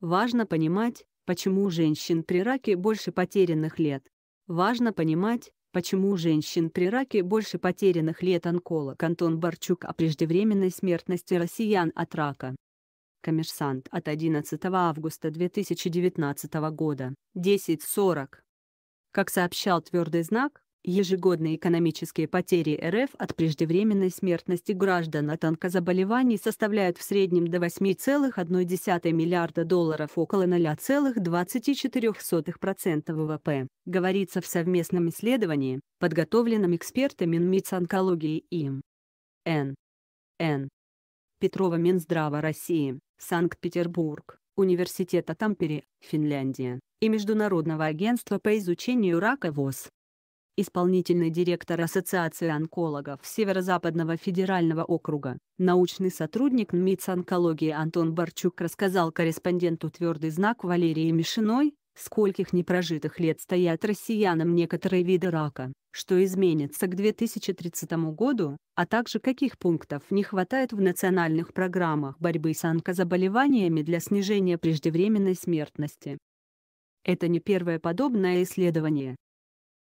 Важно понимать, почему у женщин при раке больше потерянных лет. Важно понимать, почему у женщин при раке больше потерянных лет онколог Антон Барчук о а преждевременной смертности россиян от рака. Коммерсант от 11 августа 2019 года, 10.40. Как сообщал твердый знак, Ежегодные экономические потери РФ от преждевременной смертности граждан от онкозаболеваний составляют в среднем до 8,1 миллиарда долларов около 0,24% ВВП, говорится в совместном исследовании, подготовленном экспертами МИЦ онкологии им. Н. Н. Петрова Минздрава России, Санкт-Петербург, Университета Тампере, Финляндия, и Международного агентства по изучению рака ВОЗ исполнительный директор Ассоциации онкологов Северо-Западного федерального округа, научный сотрудник НМИЦ онкологии Антон Барчук рассказал корреспонденту «Твердый знак» Валерии Мишиной, скольких непрожитых лет стоят россиянам некоторые виды рака, что изменится к 2030 году, а также каких пунктов не хватает в национальных программах борьбы с онкозаболеваниями для снижения преждевременной смертности. Это не первое подобное исследование,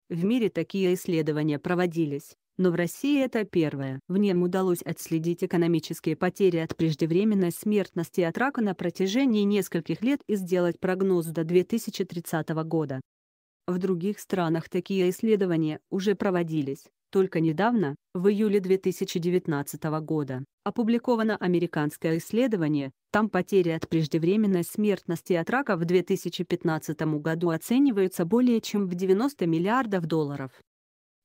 в мире такие исследования проводились, но в России это первое. В нем удалось отследить экономические потери от преждевременной смертности от рака на протяжении нескольких лет и сделать прогноз до 2030 года. В других странах такие исследования уже проводились. Только недавно, в июле 2019 года, опубликовано американское исследование, там потери от преждевременной смертности от рака в 2015 году оцениваются более чем в 90 миллиардов долларов.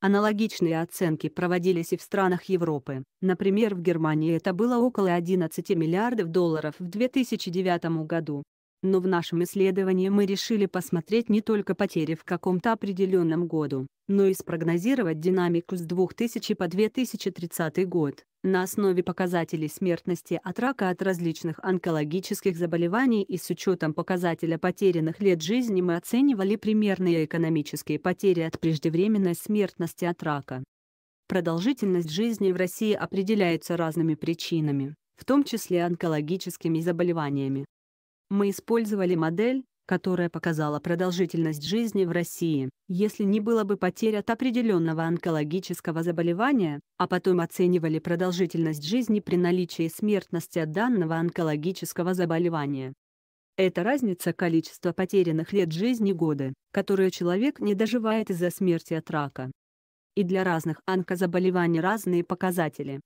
Аналогичные оценки проводились и в странах Европы. Например, в Германии это было около 11 миллиардов долларов в 2009 году, но в нашем исследовании мы решили посмотреть не только потери в каком-то определенном году, но и спрогнозировать динамику с 2000 по 2030 год на основе показателей смертности от рака от различных онкологических заболеваний и с учетом показателя потерянных лет жизни мы оценивали примерные экономические потери от преждевременной смертности от рака. Продолжительность жизни в России определяется разными причинами, в том числе онкологическими заболеваниями, мы использовали модель, которая показала продолжительность жизни в России, если не было бы потерь от определенного онкологического заболевания, а потом оценивали продолжительность жизни при наличии смертности от данного онкологического заболевания. Это разница количества потерянных лет жизни годы, которые человек не доживает из-за смерти от рака. И для разных онкозаболеваний разные показатели.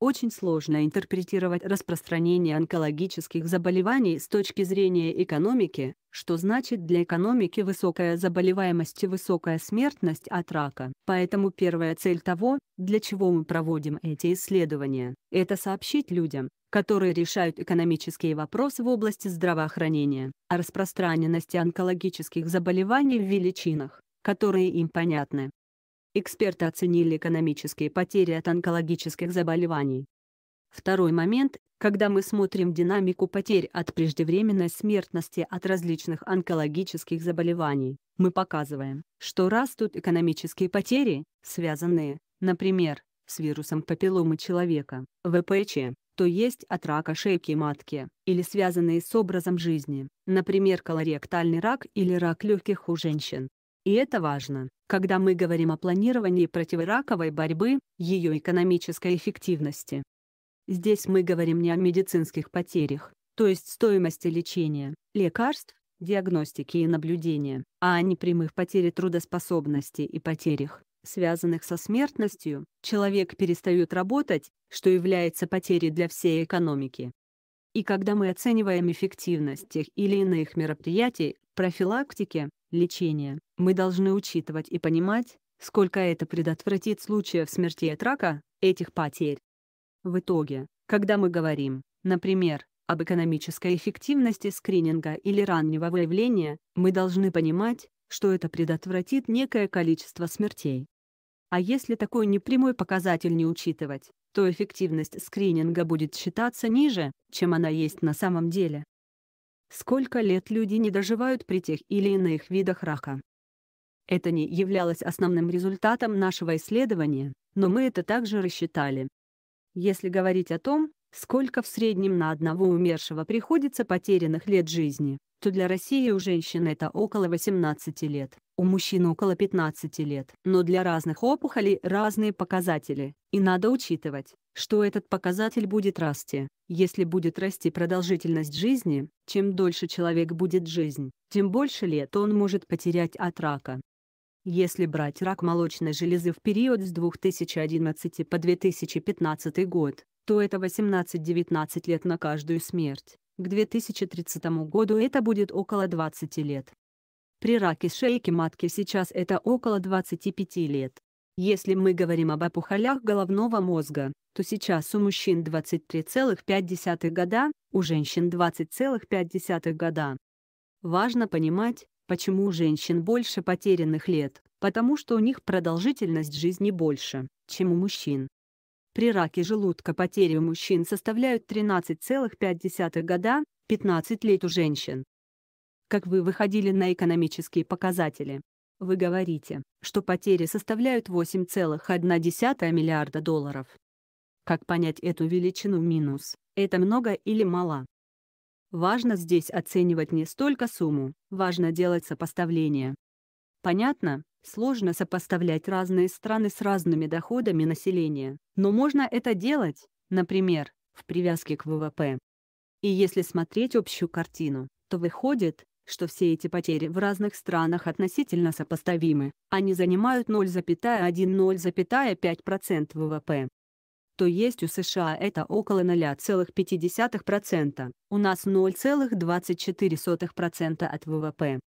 Очень сложно интерпретировать распространение онкологических заболеваний с точки зрения экономики, что значит для экономики высокая заболеваемость и высокая смертность от рака. Поэтому первая цель того, для чего мы проводим эти исследования, это сообщить людям, которые решают экономические вопросы в области здравоохранения, о распространенности онкологических заболеваний в величинах, которые им понятны. Эксперты оценили экономические потери от онкологических заболеваний. Второй момент, когда мы смотрим динамику потерь от преждевременной смертности от различных онкологических заболеваний, мы показываем, что растут экономические потери, связанные, например, с вирусом папилломы человека, ВПЧ, то есть от рака шейки матки, или связанные с образом жизни, например колоректальный рак или рак легких у женщин. И это важно. Когда мы говорим о планировании противораковой борьбы, ее экономической эффективности. Здесь мы говорим не о медицинских потерях, то есть стоимости лечения, лекарств, диагностики и наблюдения, а о непрямых потерях трудоспособности и потерях, связанных со смертностью, человек перестает работать, что является потерей для всей экономики. И когда мы оцениваем эффективность тех или иных мероприятий, профилактики, лечения, мы должны учитывать и понимать, сколько это предотвратит случаев смерти от рака, этих потерь. В итоге, когда мы говорим, например, об экономической эффективности скрининга или раннего выявления, мы должны понимать, что это предотвратит некое количество смертей. А если такой непрямой показатель не учитывать, то эффективность скрининга будет считаться ниже, чем она есть на самом деле. Сколько лет люди не доживают при тех или иных видах рака? Это не являлось основным результатом нашего исследования, но мы это также рассчитали. Если говорить о том, сколько в среднем на одного умершего приходится потерянных лет жизни, то для России у женщин это около 18 лет у мужчин около 15 лет. Но для разных опухолей разные показатели, и надо учитывать, что этот показатель будет расти. Если будет расти продолжительность жизни, чем дольше человек будет жизнь, тем больше лет он может потерять от рака. Если брать рак молочной железы в период с 2011 по 2015 год, то это 18-19 лет на каждую смерть. К 2030 году это будет около 20 лет. При раке шейки матки сейчас это около 25 лет. Если мы говорим об опухолях головного мозга, то сейчас у мужчин 23,5 года, у женщин 20,5 года. Важно понимать, почему у женщин больше потерянных лет, потому что у них продолжительность жизни больше, чем у мужчин. При раке желудка потери у мужчин составляют 13,5 года, 15 лет у женщин как вы выходили на экономические показатели. Вы говорите, что потери составляют 8,1 миллиарда долларов. Как понять эту величину минус? Это много или мало? Важно здесь оценивать не столько сумму, важно делать сопоставление. Понятно, сложно сопоставлять разные страны с разными доходами населения, но можно это делать, например, в привязке к ВВП. И если смотреть общую картину, то выходит, что все эти потери в разных странах относительно сопоставимы, они занимают 0,105% ВВП. То есть у США это около 0,5%, у нас 0,24% от ВВП.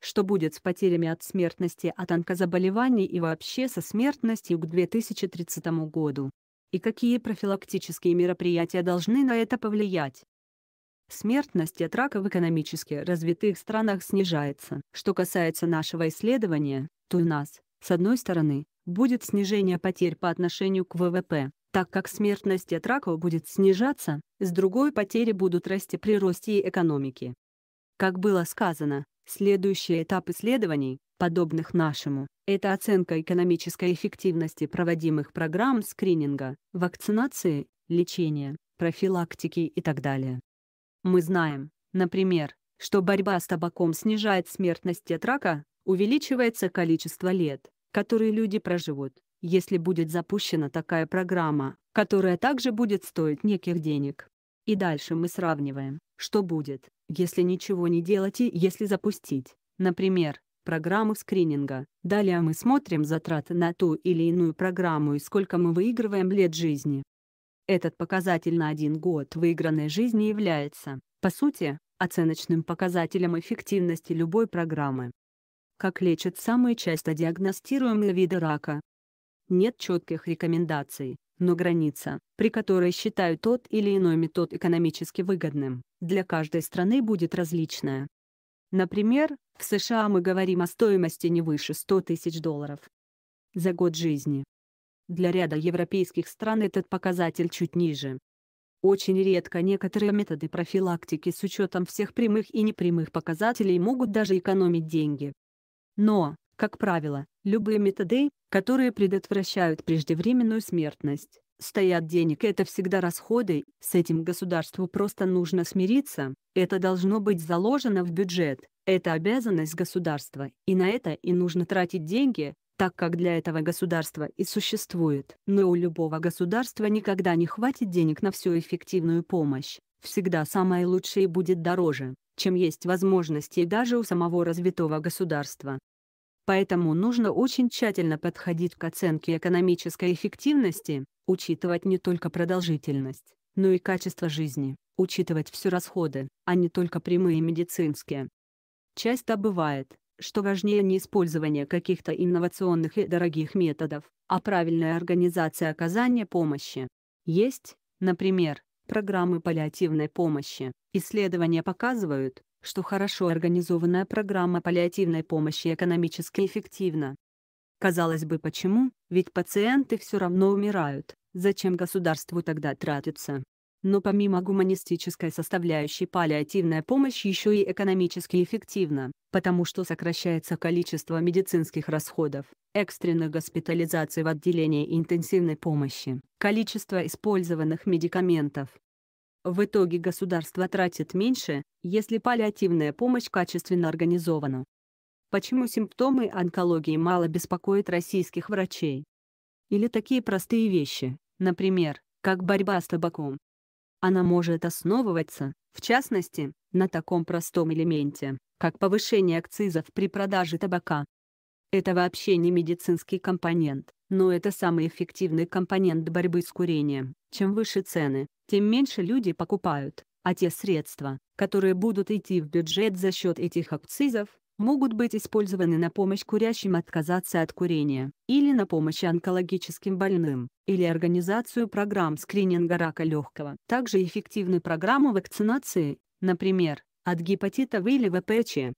Что будет с потерями от смертности от онкозаболеваний и вообще со смертностью к 2030 году? И какие профилактические мероприятия должны на это повлиять? Смертность от рака в экономически развитых странах снижается. Что касается нашего исследования, то у нас, с одной стороны, будет снижение потерь по отношению к ВВП, так как смертность от рака будет снижаться, с другой потери будут расти при росте экономики. Как было сказано, следующий этап исследований, подобных нашему, это оценка экономической эффективности проводимых программ скрининга, вакцинации, лечения, профилактики и так далее. Мы знаем, например, что борьба с табаком снижает смертность от рака, увеличивается количество лет, которые люди проживут, если будет запущена такая программа, которая также будет стоить неких денег. И дальше мы сравниваем, что будет, если ничего не делать и если запустить, например, программу скрининга. Далее мы смотрим затраты на ту или иную программу и сколько мы выигрываем лет жизни. Этот показатель на один год выигранной жизни является, по сути, оценочным показателем эффективности любой программы. Как лечат самые часто диагностируемые виды рака? Нет четких рекомендаций, но граница, при которой считают тот или иной метод экономически выгодным, для каждой страны будет различная. Например, в США мы говорим о стоимости не выше 100 тысяч долларов за год жизни. Для ряда европейских стран этот показатель чуть ниже. Очень редко некоторые методы профилактики с учетом всех прямых и непрямых показателей могут даже экономить деньги. Но, как правило, любые методы, которые предотвращают преждевременную смертность, стоят денег, это всегда расходы, с этим государству просто нужно смириться, это должно быть заложено в бюджет, это обязанность государства, и на это и нужно тратить деньги, так как для этого государства и существует. Но у любого государства никогда не хватит денег на всю эффективную помощь. Всегда самое лучшее будет дороже, чем есть возможности даже у самого развитого государства. Поэтому нужно очень тщательно подходить к оценке экономической эффективности, учитывать не только продолжительность, но и качество жизни, учитывать все расходы, а не только прямые медицинские. Часто бывает, что важнее не использование каких-то инновационных и дорогих методов, а правильная организация оказания помощи. Есть, например, программы паллиативной помощи. Исследования показывают, что хорошо организованная программа паллиативной помощи экономически эффективна. Казалось бы, почему? Ведь пациенты все равно умирают. Зачем государству тогда тратиться? Но помимо гуманистической составляющей паллиативная помощь еще и экономически эффективна, потому что сокращается количество медицинских расходов, экстренных госпитализаций в отделении интенсивной помощи, количество использованных медикаментов. В итоге государство тратит меньше, если паллиативная помощь качественно организована. Почему симптомы онкологии мало беспокоят российских врачей? Или такие простые вещи, например, как борьба с табаком, она может основываться, в частности, на таком простом элементе, как повышение акцизов при продаже табака. Это вообще не медицинский компонент, но это самый эффективный компонент борьбы с курением. Чем выше цены, тем меньше люди покупают, а те средства, которые будут идти в бюджет за счет этих акцизов, могут быть использованы на помощь курящим отказаться от курения, или на помощь онкологическим больным, или организацию программ скрининга рака легкого. Также эффективны программы вакцинации, например, от гепатита В или ВПЧ.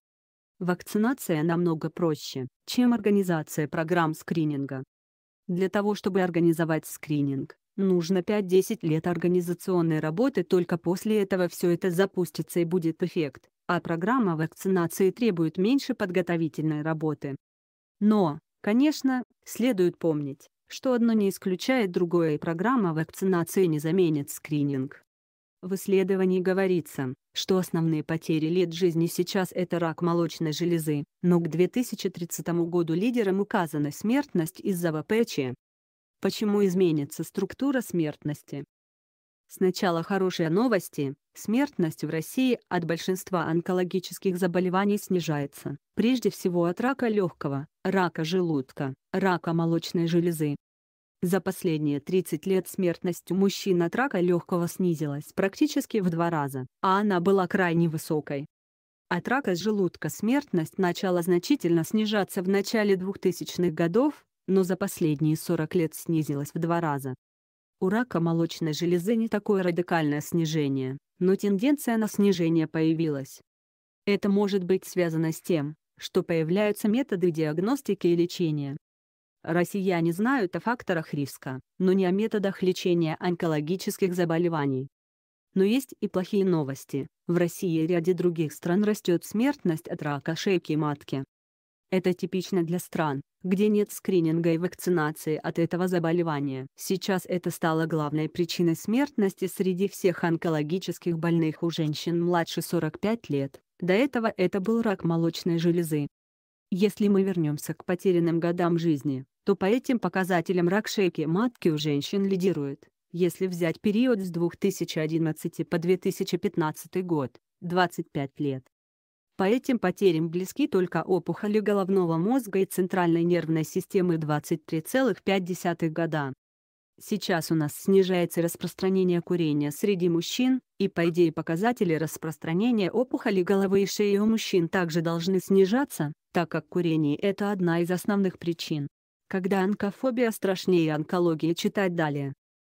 Вакцинация намного проще, чем организация программ скрининга. Для того чтобы организовать скрининг, Нужно 5-10 лет организационной работы, только после этого все это запустится и будет эффект, а программа вакцинации требует меньше подготовительной работы. Но, конечно, следует помнить, что одно не исключает другое и программа вакцинации не заменит скрининг. В исследовании говорится, что основные потери лет жизни сейчас это рак молочной железы, но к 2030 году лидером указана смертность из-за ВПЧ, почему изменится структура смертности. Сначала хорошие новости. Смертность в России от большинства онкологических заболеваний снижается, прежде всего от рака легкого, рака желудка, рака молочной железы. За последние 30 лет смертность у мужчин от рака легкого снизилась практически в два раза, а она была крайне высокой. От рака желудка смертность начала значительно снижаться в начале 2000-х годов, но за последние 40 лет снизилась в два раза. У рака молочной железы не такое радикальное снижение, но тенденция на снижение появилась. Это может быть связано с тем, что появляются методы диагностики и лечения. Россияне знают о факторах риска, но не о методах лечения онкологических заболеваний. Но есть и плохие новости. В России и ряде других стран растет смертность от рака шейки матки. Это типично для стран, где нет скрининга и вакцинации от этого заболевания. Сейчас это стало главной причиной смертности среди всех онкологических больных у женщин младше 45 лет. До этого это был рак молочной железы. Если мы вернемся к потерянным годам жизни, то по этим показателям рак шейки матки у женщин лидирует. Если взять период с 2011 по 2015 год, 25 лет, по этим потерям близки только опухоли головного мозга и центральной нервной системы 23,5 года. Сейчас у нас снижается распространение курения среди мужчин, и по идее показатели распространения опухоли головы и шеи у мужчин также должны снижаться, так как курение – это одна из основных причин. Когда онкофобия страшнее онкологии читать далее.